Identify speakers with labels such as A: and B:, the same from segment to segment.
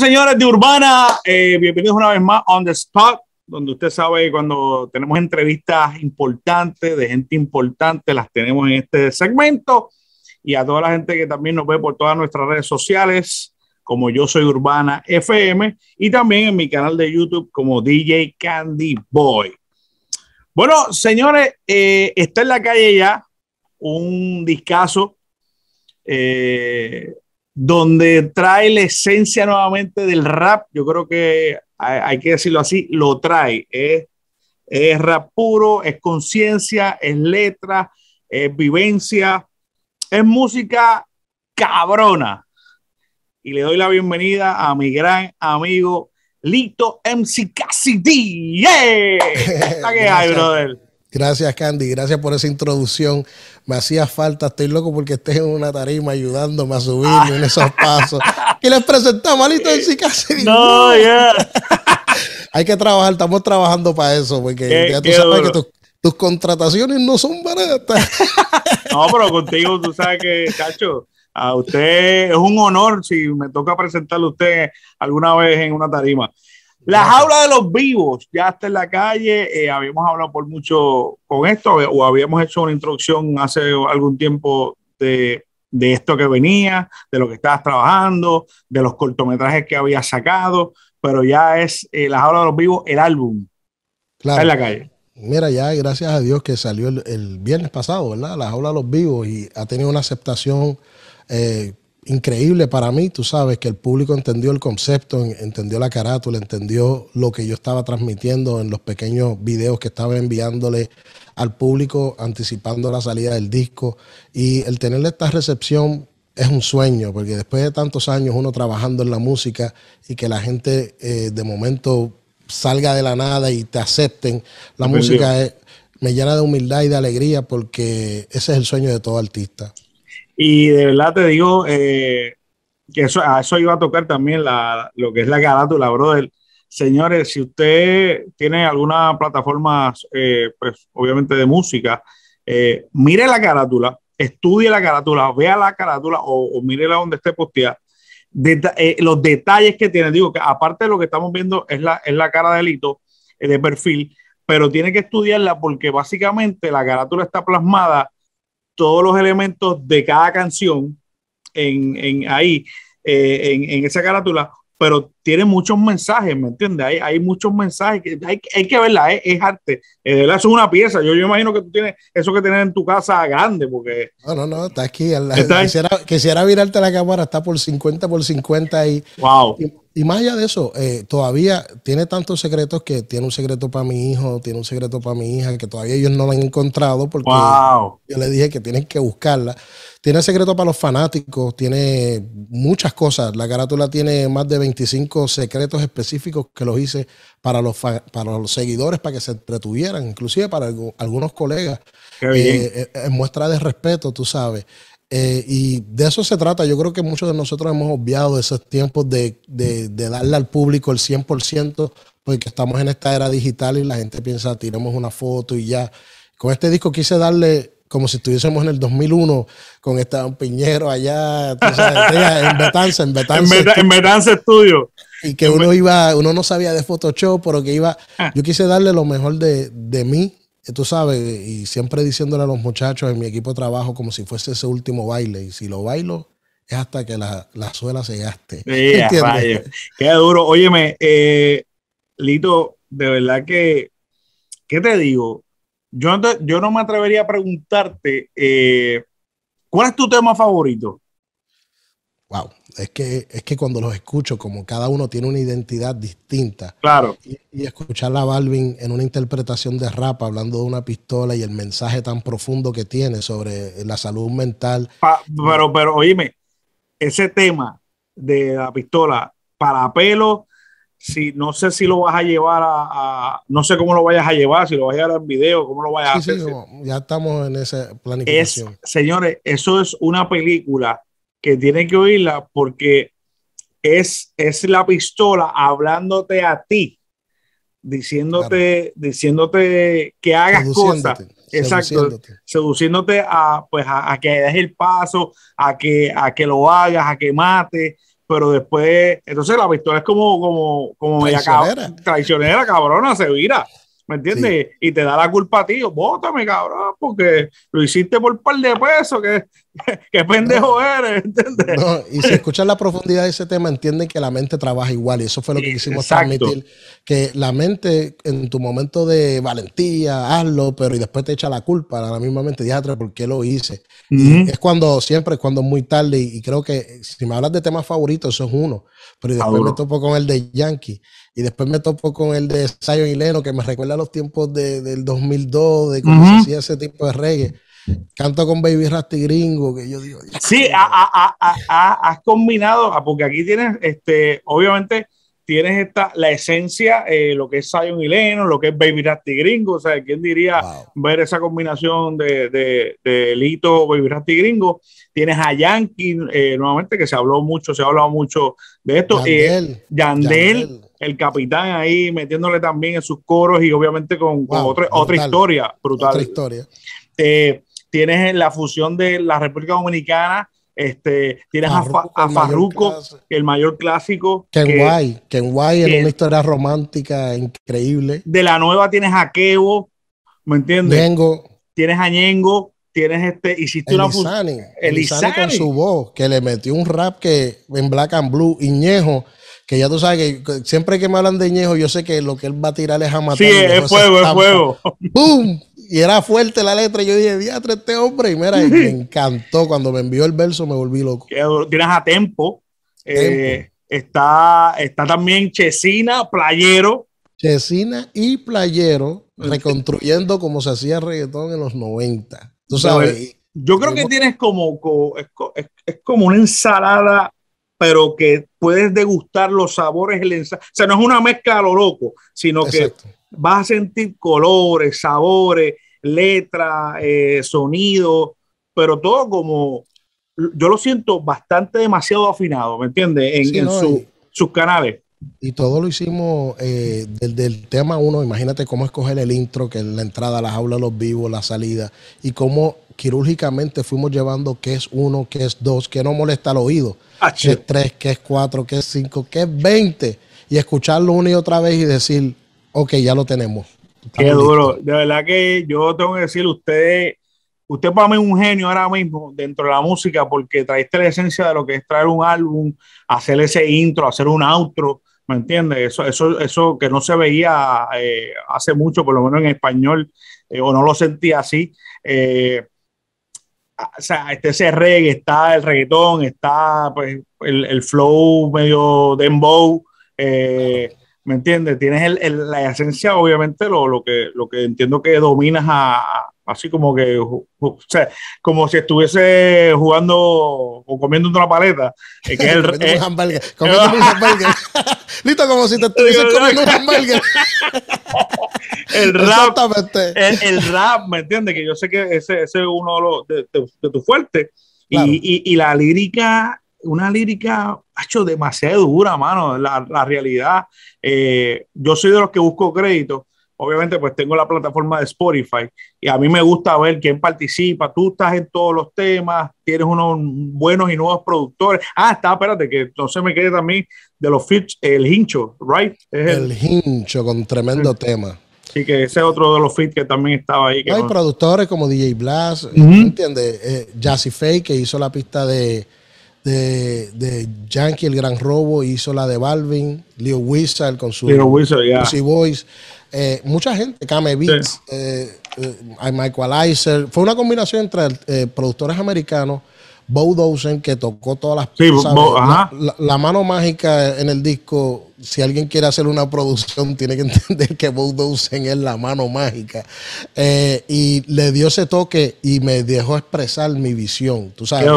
A: señores de Urbana, eh, bienvenidos una vez más on the spot, donde usted sabe cuando tenemos entrevistas importantes, de gente importante, las tenemos en este segmento. Y a toda la gente que también nos ve por todas nuestras redes sociales, como yo soy Urbana FM, y también en mi canal de YouTube como DJ Candy Boy. Bueno, señores, eh, está en la calle ya un discazo. Eh, donde trae la esencia nuevamente del rap, yo creo que hay, que decirlo así, lo trae. Es, es rap puro, es conciencia, es letra, es vivencia, es música cabrona. Y le doy la bienvenida a
B: mi gran amigo Lito MC Cassidy. ¿Qué hay, brother? Gracias, Candy. Gracias por esa introducción. Me hacía falta. Estoy loco porque estés en una tarima ayudándome a subirme en esos pasos. Y les presentamos a Lito casi. No, ya. Hay que trabajar. Estamos trabajando para eso porque ya tú sabes que tus, contrataciones no son baratas.
A: no, pero contigo tú sabes que, cacho, a usted es un honor si me toca presentarle a usted alguna vez en una tarima. La jaula de los vivos, ya está en la calle, eh, habíamos hablado por mucho con esto, eh, o habíamos hecho una introducción hace algún tiempo de, esto que venía, de lo que estabas trabajando, de los cortometrajes que habías sacado, pero ya es las eh, La jaula de los vivos, el álbum. Claro. Está en la calle.
B: Mira, ya gracias a Dios que salió el, viernes pasado, ¿verdad? La jaula de los vivos y ha tenido una aceptación increíble para mí, tú sabes, que el público entendió el concepto, entendió la carátula, entendió lo que yo estaba transmitiendo en los pequeños videos que estaba enviándole al público anticipando la salida del disco. Y el tener esta recepción es un sueño, porque después de tantos años uno trabajando en la música y que la gente eh, de momento salga de la nada y te acepten, la música me llena de humildad y de alegría porque ese es el sueño de todo artista.
A: Y de verdad te digo eh, que eso, a eso iba a tocar también la, lo que es la carátula, brother. Señores, si usted tiene alguna plataforma, eh, pues, obviamente de música, eh, mire la carátula, estudie la carátula, vea la carátula o, o mírela donde esté posteada. los detalles que tiene, digo que aparte de lo que estamos viendo es la, es la cara de Lito de perfil, pero tiene que estudiarla porque básicamente la carátula está plasmada todos los elementos de cada canción en, en ahí, eh, en, en, esa carátula, pero tiene muchos mensajes, ¿me entiendes? Hay, muchos mensajes, que hay, hay que verla, ¿eh? es, arte. Eh, de eso es una pieza. Yo, yo imagino que tú tienes eso que tener en tu casa grande, porque... No, no, no, está
B: aquí. quisiera, quisiera, virarte la cámara, está por 50 por 50 ahí. ¡Wow! Y, más allá de eso, eh, todavía tiene tantos secretos que tiene un secreto para mi hijo, tiene un secreto para mi hija, que todavía ellos no lo han encontrado porque yo le dije que tienen que buscarla. Tiene secreto para los fanáticos, tiene muchas cosas. La carátula tiene más de 25 secretos específicos que los hice para los, para los seguidores, para que se entretuvieran, inclusive para algunos colegas, eh, eh, eh, en muestra de respeto, tú sabes. y de eso se trata. Yo creo que muchos de nosotros hemos obviado esos tiempos de, de, de darle al público el 100%, porque estamos en esta era digital y la gente piensa, tiremos una foto y ya. Con este disco quise darle como si estuviésemos en el 2001 con Esteban Piñero allá, en Betanza, en Betanza. En, Estudio. Y que uno iba, uno no sabía de Photoshop, pero que iba, ah. yo quise darle lo mejor de, de mí, tú sabes, y siempre diciéndole a los muchachos en mi equipo de trabajo como si fuese ese último baile, y si lo bailo, es hasta que la, la suela se gaste. Qué
A: duro. Óyeme, eh, Lito, de verdad que, ¿qué te digo? yo, no me atrevería a preguntarte, eh, ¿cuál es tu tema favorito?
B: Wow, es que, es que cuando los escucho, como cada uno tiene una identidad distinta. Claro. Y, escuchar a Balvin en una interpretación de rap hablando de una pistola y el mensaje tan profundo que tiene sobre la salud mental. pero,
A: pero, oíme, ese tema de la pistola para pelo si no sé si lo vas a llevar a, no sé cómo lo vayas a llevar, si lo vas a llevar en video, cómo lo vayas a hacer. Sí,
B: ya estamos en ese
A: planificación. señores, eso es una película que tienen que oírla porque es, es la pistola hablándote a ti, diciéndote, diciéndote que hagas cosas. Exacto, seduciéndote. a pues a, que des el paso, a que a que lo hagas, a que mates pero después, entonces la pistola es como, como, como traicionera. traicionera, cabrona, se vira. ¿Me entiendes?
B: Y te da la culpa a ti, bótame,
A: cabrón, porque lo hiciste por un par de pesos, que qué pendejo
B: eres, ¿entiendes? y si escuchan la profundidad de ese tema, entienden que la mente trabaja igual y eso fue lo que quisimos transmitir, que la mente en tu momento de valentía, hazlo, pero y después te echa la culpa a la misma mente, diatra, ¿por qué lo hice? es cuando siempre, es cuando muy tarde y, creo que si me hablas de temas favoritos, eso es uno, pero después me topo con el de Yankee. Y después me topo con el de Sayo y Leno, que me recuerda a los tiempos del 2002, de cómo se hacía ese tipo de reggae. Canto con Baby Rasty Gringo, que yo digo.
A: Sí, has combinado, ah, porque aquí tienes, este, obviamente, tienes esta, la esencia, eh, lo que es Sion y lo que es Baby Rasty Gringo. O sea, ¿quién diría ver esa combinación de, de, de Lito, Baby Rasty Gringo? Tienes a Yankee, eh, nuevamente, que se habló mucho, se ha hablado mucho de esto. Eh, Yandel, eh, Yandel, el capitán ahí metiéndole también en sus coros y obviamente con, otra, otra historia brutal. Otra historia. Eh, tienes la fusión de la República Dominicana, este, tienes a, Farruko, el, mayor clásico. que, Guay,
B: Ken Guay en una historia romántica increíble.
A: De la nueva tienes a Kevo, ¿me entiendes? Tienes a Ñengo, tienes este, hiciste una fusión. con su
B: voz, que le metió un rap que en Black and Blue, Iñejo que ya tú sabes que siempre que me hablan de Iñejo yo sé que lo que él va a tirar es a matar. Sí, es fuego, es fuego. ¡Bum! y era fuerte la letra. Y yo dije, diatre este hombre. Y mira, me encantó. Cuando me envió el verso, me volví loco. Tienes a tempo. Eh, está, está también Chesina, Playero. Chesina y Playero reconstruyendo como se hacía reggaetón en los 90. Tú sabes. Eh, yo creo que tienes como,
A: es, como una ensalada, pero que puedes degustar los sabores. O sea, no es una mezcla de lo loco, sino que vas a sentir colores, sabores, letras, eh, sonidos, pero todo como, yo lo siento bastante demasiado afinado, ¿me entiendes? En, sus canales.
B: Y todo lo hicimos eh, del tema uno, imagínate cómo escoger el intro, que es la entrada, las aulas, los vivos, la salida, y cómo quirúrgicamente fuimos llevando qué es uno, qué es dos, que no molesta al oído, qué es tres, qué es cuatro, qué es cinco, qué es veinte, y escucharlo una y otra vez y decir, Ok, ya lo tenemos. Qué duro.
A: De verdad que yo tengo que decir, usted, usted para mí es un genio ahora mismo dentro de la música porque traiste la esencia de lo que es traer un álbum, hacer ese intro, hacer un outro, ¿me entiendes? Eso, eso, eso que no se veía eh, hace mucho, por lo menos en español, eh, o no lo sentía así. Eh, o sea, este ese está el reggaetón, está pues, el, flow medio dembow. Eh, ¿Me entiendes? Tienes el, la esencia, obviamente, lo, lo, que, lo que entiendo que dominas a, así como que, o sea, como si estuviese jugando o comiendo una paleta. Eh, que es el, comiendo eh, un hamburger.
B: Comiendo un hamburger. Listo, como si te estuvieses comiendo un hamburger.
A: el rap, el, el, rap, ¿me entiendes? Que yo sé que ese, ese es uno de, de, tu fuerte. Y, y, y la lírica, una lírica ha hecho demasiado dura, mano, la, la realidad. Eh, yo soy de los que busco crédito. Obviamente, pues tengo la plataforma de Spotify y a mí me gusta ver quién participa. Tú estás en todos los temas, tienes unos buenos y nuevos productores. Ah, está, espérate, que entonces me quede también de los fits
B: el hincho, ¿right? Es el, hincho con tremendo tema.
A: Sí, que ese es otro de los fits que también estaba ahí. Hay
B: productores como DJ Blas, ¿entiendes? Eh, Jazzy Fake, que hizo la pista de de, de, Yankee, el gran robo, hizo la de Balvin, Leo Wizard con su Lucy Wizard, Boys, eh, mucha gente, Kame Beats, eh, eh, Michael Eiser fue una combinación entre productores americanos, Bo Dozen que tocó todas las la, mano mágica en el disco, si alguien quiere hacer una producción, tiene que entender que Bo es la mano mágica. y le dio ese toque y me dejó expresar mi visión, tú sabes.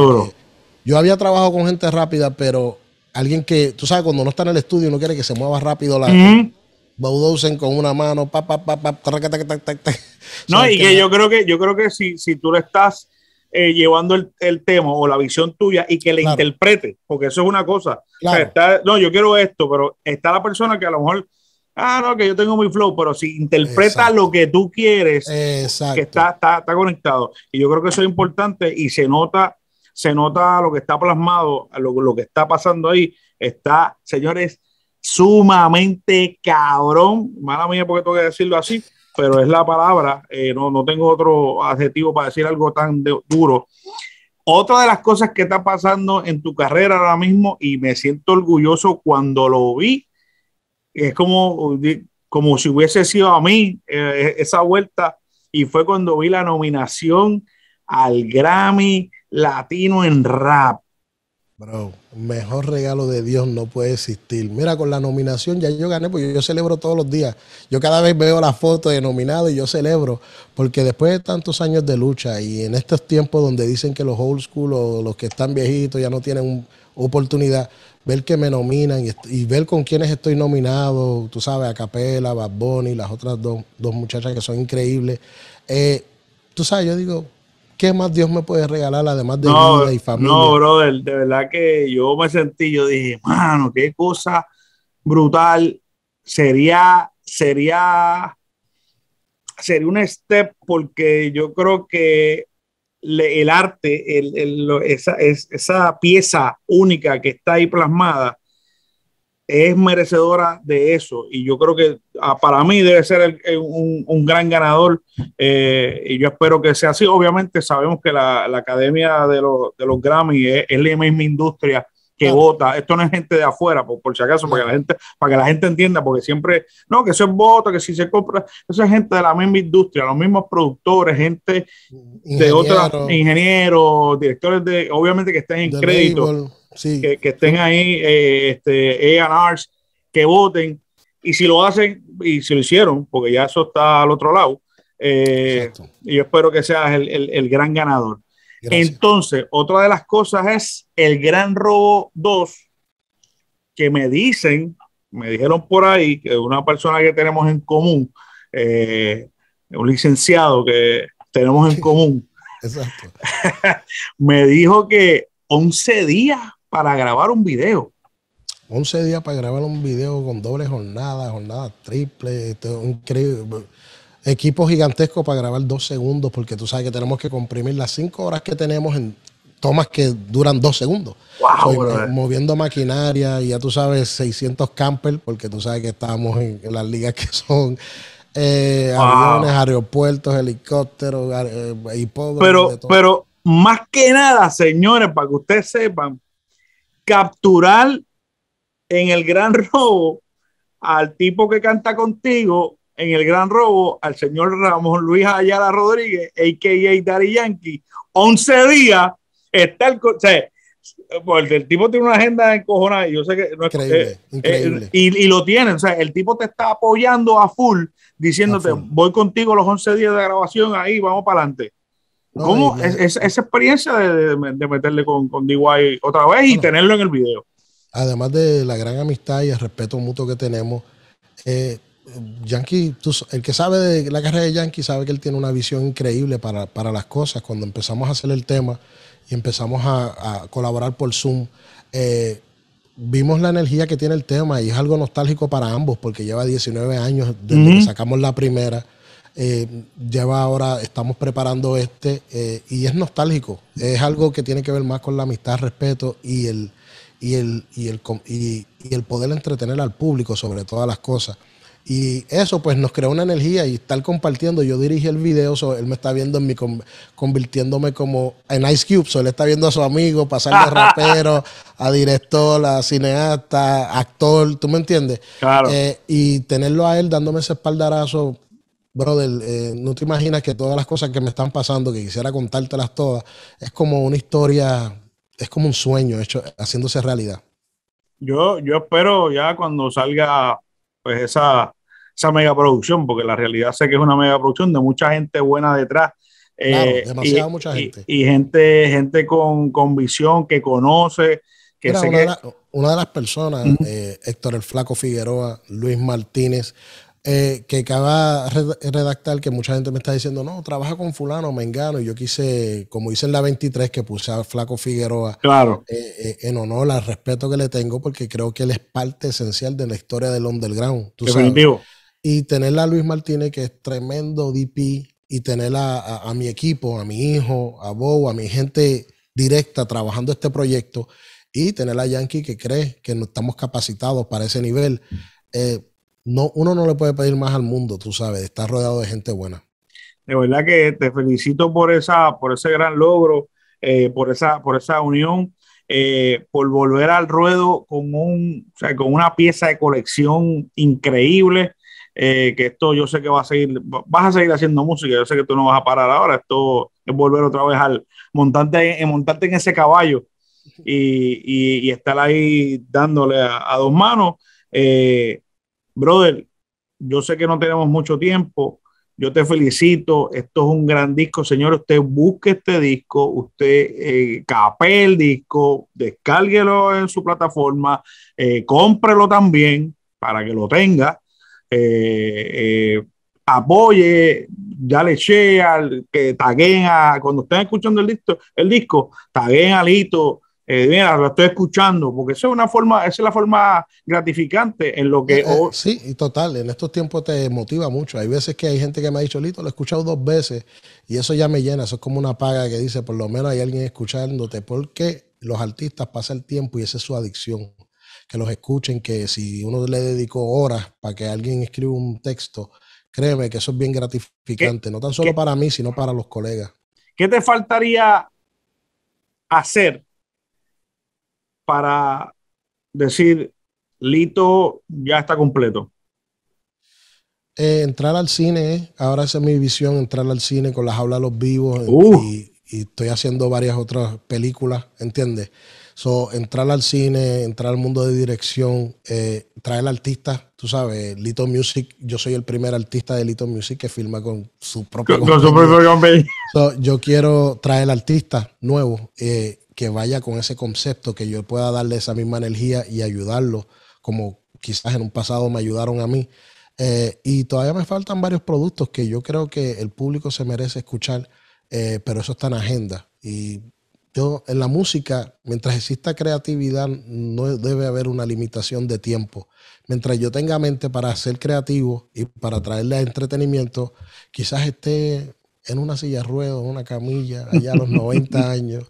B: Yo había trabajado con gente rápida, pero alguien que, tú sabes, cuando no está en el estudio, no quiere que se mueva rápido la. con una mano, No, y que yo
A: creo que, yo creo que si, si tú le estás eh, llevando el, tema o la visión tuya y que le interprete, porque eso es una cosa. no, yo quiero esto, pero está la persona que a lo mejor ah, no, que yo tengo mi flow, pero si interpreta lo que tú quieres, que está, está, conectado. Y yo creo que eso es importante y se nota se nota lo que está plasmado, lo, que está pasando ahí, está, señores, sumamente cabrón, mala mía porque tengo que decirlo así, pero es la palabra, eh, no, tengo otro adjetivo para decir algo tan duro. Otra de las cosas que está pasando en tu carrera ahora mismo, y me siento orgulloso cuando lo vi, es como, como si hubiese sido a mí eh, esa vuelta, y fue cuando vi la nominación al Grammy, latino
B: en rap. Bro, mejor regalo de Dios no puede existir. Mira, con la nominación ya yo gané, porque yo celebro todos los días. Yo cada vez veo la foto de nominado y yo celebro, porque después de tantos años de lucha y en estos tiempos donde dicen que los old school o los que están viejitos ya no tienen oportunidad, ver que me nominan y, ver con quiénes estoy nominado, tú sabes, Acapela, Bad Bunny, las otras dos, muchachas que son increíbles. Eh, tú sabes, yo digo, ¿qué más Dios me puede regalar además de vida y familia? No,
A: brother, de verdad que yo me sentí, yo dije, mano, qué cosa brutal. Sería, sería, sería un step porque yo creo que el arte, es, esa pieza única que está ahí plasmada, es merecedora de eso y yo creo que ah, para mí debe ser un, un, gran ganador eh, y yo espero que sea así. Obviamente sabemos que la, Academia de los, de los Grammy es, es, la misma industria que vota. Esto no es gente de afuera, por, si acaso, para que la gente, para que la gente entienda, porque siempre, no, que eso es voto, que si se compra, eso es gente de la misma industria, los mismos productores, gente
B: de otros
A: ingenieros, directores de, obviamente que estén en crédito, que, que, estén ahí, eh, este, ARs, que voten. Y si lo hacen, y si lo hicieron, porque ya eso está al otro lado, y eh, yo espero que seas el gran ganador. Entonces, otra de las cosas es el Gran Robo 2, que me dicen, me dijeron por ahí, que una persona que tenemos en común, eh, un licenciado que tenemos en común, me dijo
B: que 11 días para grabar un video. 11 días para grabar un video con doble jornada, jornada triple, esto increíble equipo gigantesco para grabar dos segundos, porque tú sabes que tenemos que comprimir las cinco horas que tenemos en tomas que duran dos segundos. moviendo maquinaria, y ya tú sabes, 600 camper, porque tú sabes que estamos en, las ligas que son eh, aviones, aeropuertos, helicópteros, eh, Pero,
A: pero más que nada, señores, para que ustedes sepan, capturar en el gran robo al tipo que canta contigo en el gran robo al señor Ramón Luis Ayala Rodríguez, a.k.a. Dari Yankee, 11 días, está el... O sea, pues, el, tipo tiene una agenda encojonada yo sé que increíble, eh, eh, increíble. y, lo tienen, o sea, el tipo te está apoyando a full diciéndote, voy contigo los 11 días de grabación ahí, vamos para adelante. ¿Cómo? Es, esa experiencia de, meterle con, con DY otra vez y tenerlo en el video.
B: Además de la gran amistad y el respeto mutuo que tenemos, eh, Yankee, el que sabe de la carrera de Yankee sabe que él tiene una visión increíble para, las cosas. Cuando empezamos a hacer el tema y empezamos a, colaborar por Zoom, eh, vimos la energía que tiene el tema y es algo nostálgico para ambos porque lleva 19 años desde que sacamos la primera. Eh, lleva ahora, estamos preparando este eh, y es nostálgico. Es algo que tiene que ver más con la amistad, respeto y el, y y el poder entretener al público sobre todas las cosas. Y eso pues nos creó una energía y estar compartiendo. Yo dirigí el video, él me está viendo en mi convirtiéndome como en Ice Cube. So él está viendo a su amigo pasar de rapero a director, a cineasta, actor, ¿tú me entiendes? Claro. Eh, y tenerlo a él dándome ese espaldarazo, brother, eh, no te imaginas que todas las cosas que me están pasando, que quisiera contártelas todas, es como una historia, es como un sueño hecho, haciéndose realidad.
A: Yo, yo espero ya cuando salga pues esa, esa mega producción porque la realidad sé que es una mega producción de mucha gente buena detrás. Eh, demasiada mucha gente. Y, gente, gente con, con visión, que conoce.
B: Que una, De las personas, eh, Héctor el Flaco Figueroa, Luis Martínez, eh, que acaba de redactar que mucha gente me está diciendo, no, trabaja con fulano, me engano. Y yo quise, como hice en la 23, que puse a flaco Figueroa. Claro. en honor al respeto que le tengo, porque creo que él es parte esencial de la historia del underground. Definitivo. Y tener a Luis Martínez, que es tremendo DP, y tener a, mi equipo, a mi hijo, a Bo, a mi gente directa trabajando este proyecto, y tener a Yankee que cree que no estamos capacitados para ese nivel. Eh, no, uno no le puede pedir más al mundo, tú sabes, está rodeado de gente buena.
A: De verdad que te felicito por, esa, por ese gran logro, eh, por, esa, por esa unión, eh, por volver al ruedo con, un, con una pieza de colección increíble. Eh, que esto yo sé que va a seguir, vas a seguir haciendo música, yo sé que tú no vas a parar ahora, esto es volver otra vez al montante en, montarte en ese caballo y, estar ahí dándole a, dos manos. Eh, brother, yo sé que no tenemos mucho tiempo, yo te felicito, esto es un gran disco, señor, usted busque este disco, usted eh, el disco, descárguelo en su plataforma, eh, cómprelo también para que lo tenga. Eh, eh, apoye, ya le al que taguen a, cuando estén escuchando el, el disco, taguen a Lito, eh, mira, lo estoy escuchando, porque esa es una forma, esa es la forma gratificante en lo que... Eh,
B: sí, y sí, total, en estos tiempos te motiva mucho. Hay veces que hay gente que me ha dicho, Lito, lo he escuchado dos veces y eso ya me llena, eso es como una paga que dice, por lo menos hay alguien escuchándote, porque los artistas pasan el tiempo y esa es su adicción que los escuchen, que si uno le dedicó horas para que alguien escriba un texto, créeme que eso es bien gratificante, no tan solo para mí, sino para los colegas. ¿Qué te
A: faltaría hacer para decir, Lito ya está completo?
B: Eh, entrar al cine, ahora esa es mi visión, entrar al cine con las aulas los vivos uh. y, y, estoy haciendo varias otras películas, ¿entiendes? So, entrar al cine, entrar al mundo de dirección, eh, traer artistas, tú sabes, Little Music, yo soy el primer artista de Little Music que filma con su propio Yo quiero traer artistas nuevos eh, que vaya con ese concepto, que yo pueda darle esa misma energía y ayudarlo como quizás en un pasado me ayudaron a mí. Eh, y todavía me faltan varios productos que yo creo que el público se merece escuchar, eh, pero eso está en agenda. Y yo en la música, mientras exista creatividad, no debe haber una limitación de tiempo. Mientras yo tenga mente para ser creativo y para traerle entretenimiento, quizás esté en una silla ruedo, en una camilla, allá a los 90 años,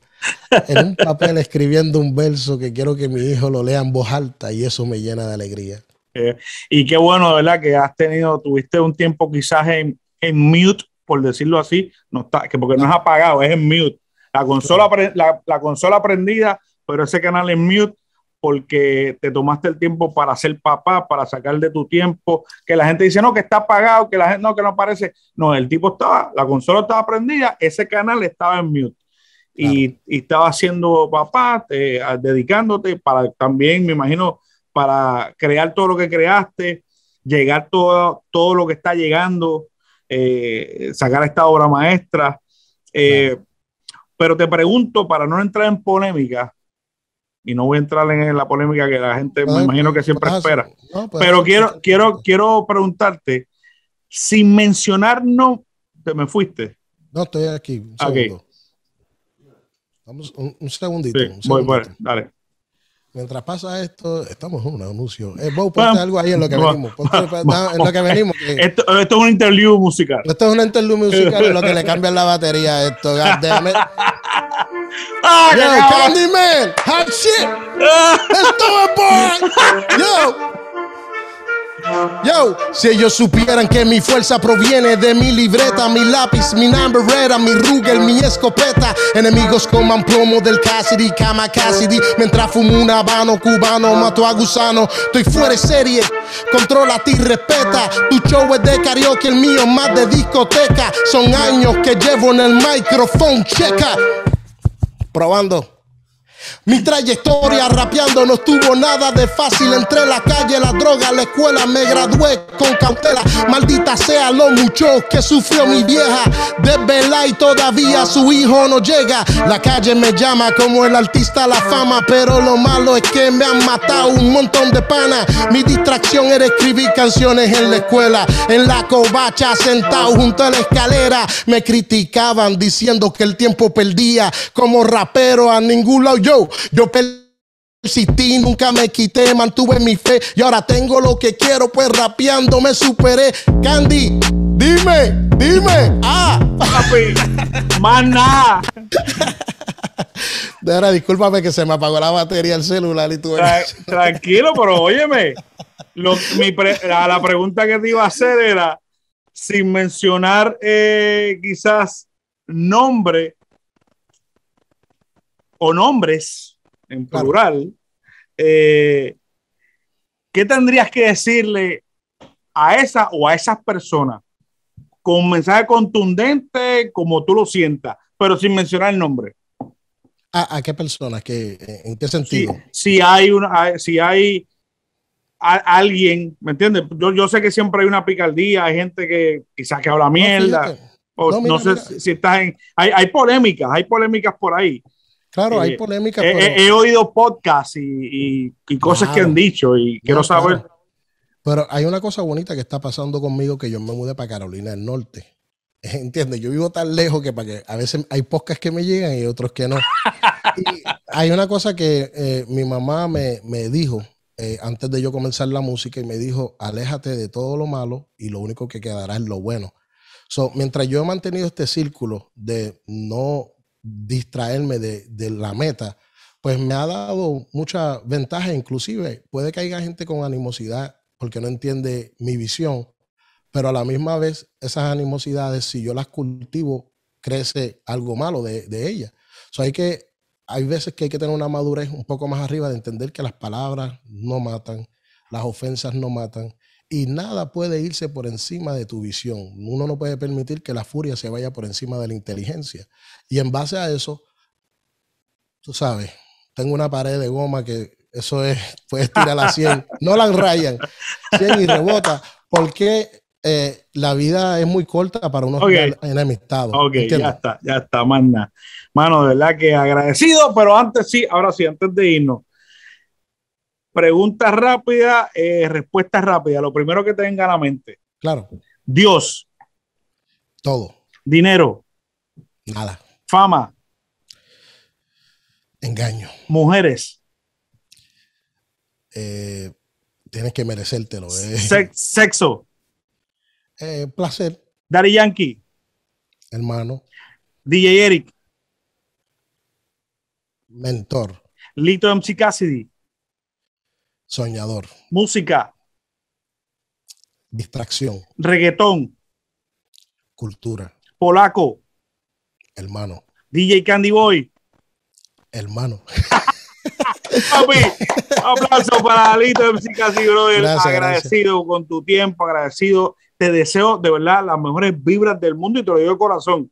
B: en un papel escribiendo un verso que quiero que mi hijo lo lea en voz alta y eso me llena de alegría.
A: Eh, y qué bueno, ¿verdad? Que has tenido, tuviste un tiempo quizás en, mute, por decirlo así, no que porque no es apagado, es en mute la consola, la, consola prendida, pero ese canal en mute porque te tomaste el tiempo para ser papá, para sacar de tu tiempo, que la gente dice, no, que está apagado, que la gente, no, que no aparece. No, el tipo estaba, la consola estaba prendida, ese canal estaba en mute. Y, estaba haciendo papá, eh, dedicándote para también, me imagino, para crear todo lo que creaste, llegar todo, todo lo que está llegando, eh, sacar esta obra maestra. Eh, pero te pregunto, para no entrar en polémica, y no voy a entrar en la polémica que la gente me imagino que pues, siempre pues, espera,
B: pues, pero quiero,
A: quiero, quiero preguntarte, sin mencionarnos,
B: me fuiste. No, estoy aquí. Un segundo. Vamos, un, segundito. un Voy, dale. Mientras pasa esto, estamos en un anuncio. Eh, Bo, ponte algo ahí en lo que venimos. Ponte, en lo que venimos. Que... Esto, es un interlude musical. Esto es un interlude musical en lo que le cambian la batería a esto. Déjame. ¡Ah, Yo, Candyman! ¡Hot shit! ¡Esto es boy! ¡Yo! Yo, si ellos supieran que mi fuerza proviene de mi libreta, mi lápiz, mi numberera, mi Ruger, mi escopeta. Enemigos coman plomo del Cassidy, cama Cassidy. Mientras fumo un habano cubano, mato a gusano. Estoy fuera de serie, controla ti, respeta. Tu show es de karaoke, el mío más de discoteca. Son años que llevo en el micrófono, checa. Probando. Mi trayectoria rapeando no estuvo nada de fácil. Entré la calle, la droga, la escuela, me gradué con cautela. Maldita sea lo mucho que sufrió mi vieja. Desvela y todavía su hijo no llega. La calle me llama como el artista la fama. Pero lo malo es que me han matado un montón de panas. Mi distracción era escribir canciones en la escuela. En la cobacha sentado junto a la escalera. Me criticaban diciendo que el tiempo perdía. Como rapero, a ningún lado yo, yo persistí, nunca me quité, mantuve mi fe y ahora tengo lo que quiero, pues rapeando me superé. Candy, dime, dime. Ah, papi, maná. De verdad, discúlpame que se me apagó la batería del celular y tú.
A: tranquilo, pero óyeme. la, pregunta que te iba a hacer era, sin mencionar eh, quizás nombre, o nombres en plural, eh, ¿qué tendrías que decirle a esa o a esas personas con mensaje contundente, como tú lo sientas, pero sin mencionar el nombre?
B: ¿A, qué personas? ¿Qué, ¿En qué sentido?
A: Si, hay una, si hay alguien, ¿me entiendes? Yo, yo, sé que siempre hay una picardía, hay gente que quizás que habla mierda. o, no, sé Si, si, estás en. Hay, hay polémicas, hay polémicas por ahí. Claro, hay eh, polémica. He, oído podcasts y, cosas que han dicho y quiero saber.
B: Pero hay una cosa bonita que está pasando conmigo que yo me mudé para Carolina del Norte. ¿Entiendes? Yo vivo tan lejos que, para que a veces hay podcasts que me llegan y otros que no. hay una cosa que eh, mi mamá me, me dijo eh, antes de yo comenzar la música y me dijo, aléjate de todo lo malo y lo único que quedará es lo bueno. mientras yo he mantenido este círculo de no distraerme de, la meta, pues me ha dado mucha ventaja, inclusive puede que haya gente con animosidad porque no entiende mi visión, pero a la misma vez esas animosidades, si yo las cultivo, crece algo malo de, de ellas. hay, que, hay veces que hay que tener una madurez un poco más arriba de entender que las palabras no matan, las ofensas no matan, y nada puede irse por encima de tu visión. Uno no puede permitir que la furia se vaya por encima de la inteligencia. Y en base a eso, tú sabes, tengo una pared de goma que eso es, puedes tirar a 100, no la rayan, 100 y rebota, porque eh, la vida es muy corta para uno okay. enemistados. Ok, ya
A: está, ya está, Mano,
B: de verdad que agradecido, pero
A: antes sí, ahora sí, antes de irnos, Pregunta rápida, eh, respuesta rápida. Lo primero que tenga a la mente. Claro. Dios. Todo. Dinero. Nada. Fama.
B: Engaño. Mujeres. Eh, tienes que merecértelo. Eh. sexo. placer. Daddy Yankee. Hermano. DJ Eric. Mentor. Lito MC Cassidy. Soñador. Música. Distracción.
A: Reggaetón. Cultura. Polaco. Hermano. DJ Candy Boy. Hermano. Papi, para Alito de agradecido con tu tiempo, agradecido. Te deseo de verdad las mejores vibras del mundo y te lo digo de corazón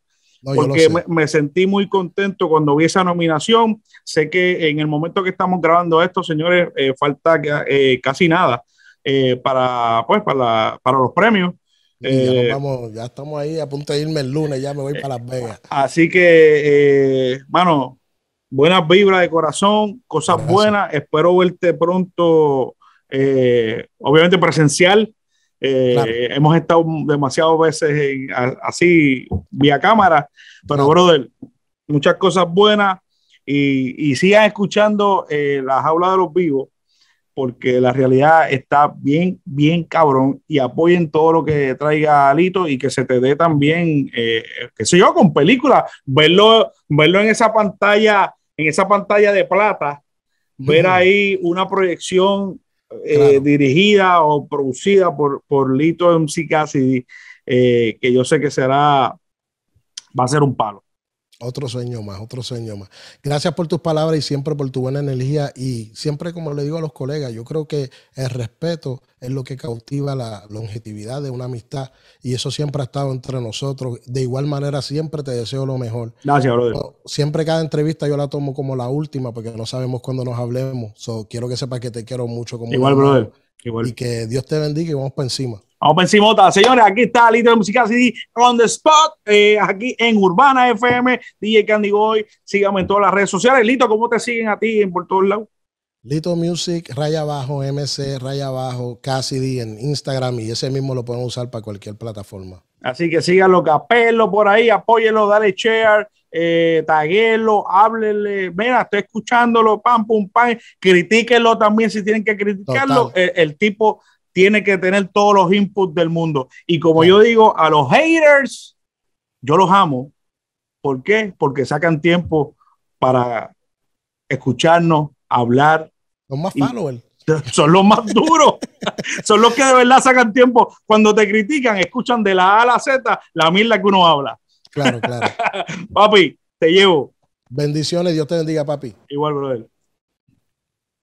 A: porque me, sentí muy contento cuando vi esa nominación. Sé que en el momento que estamos grabando esto, señores, eh, falta eh, casi nada eh, para, pues, para, los premios. Ya,
B: estamos ahí a punto de irme el lunes, ya me voy para Las Vegas.
A: Así que, mano, buenas vibras de corazón, cosas buenas. Espero verte pronto, obviamente presencial, eh, hemos estado demasiadas veces así, vía cámara, pero brother, muchas cosas buenas y, sigan escuchando eh, la jaula de los vivos, porque la realidad está bien, bien cabrón y apoyen todo lo que traiga Alito y que se te dé también, eh, qué sé yo, con películas, verlo, verlo en esa pantalla, en esa pantalla de plata, ver ahí una proyección eh, dirigida o producida por, por Lito en Cassidy, eh, que yo sé que será,
B: va a ser un palo. Otro sueño más, otro sueño más. Gracias por tus palabras y siempre por tu buena energía. Y siempre, como le digo a los colegas, yo creo que el respeto es lo que cautiva la longevidad de una amistad y eso siempre ha estado entre nosotros. De igual manera, siempre te deseo lo mejor. Gracias, brother. Siempre cada entrevista yo la tomo como la última porque no sabemos cuándo nos hablemos. So, quiero que sepas que te quiero mucho. Como igual, brother. Y que Dios te bendiga y vamos para encima.
A: Vamos para encima, señores. Aquí está Lito de Musical CD on the spot. Eh, aquí en Urbana FM, DJ Candy Boy. Síganme en todas las redes sociales. Lito, ¿cómo te siguen
B: a ti en por todos lados? Little Music, raya abajo, MC, raya abajo, Cassidy en Instagram y ese mismo lo pueden usar para cualquier plataforma.
A: Así que síganlo, capelo por ahí, apóyenlo, dale share, eh, háblenle, háblele. Mira, estoy escuchándolo, pam, pum, pam. Critíquenlo también si tienen que criticarlo. Eh, el, tipo tiene que tener todos los inputs del mundo. Y como yo digo, a los haters, yo los amo. ¿Por qué? Porque sacan tiempo para escucharnos, hablar los más followers. Son los más duros. son los que de verdad sacan tiempo. Cuando te critican, escuchan de la A a la Z la mierda que uno
B: habla. Claro, claro. papi, te llevo. Bendiciones, Dios te bendiga, papi. Igual, brother.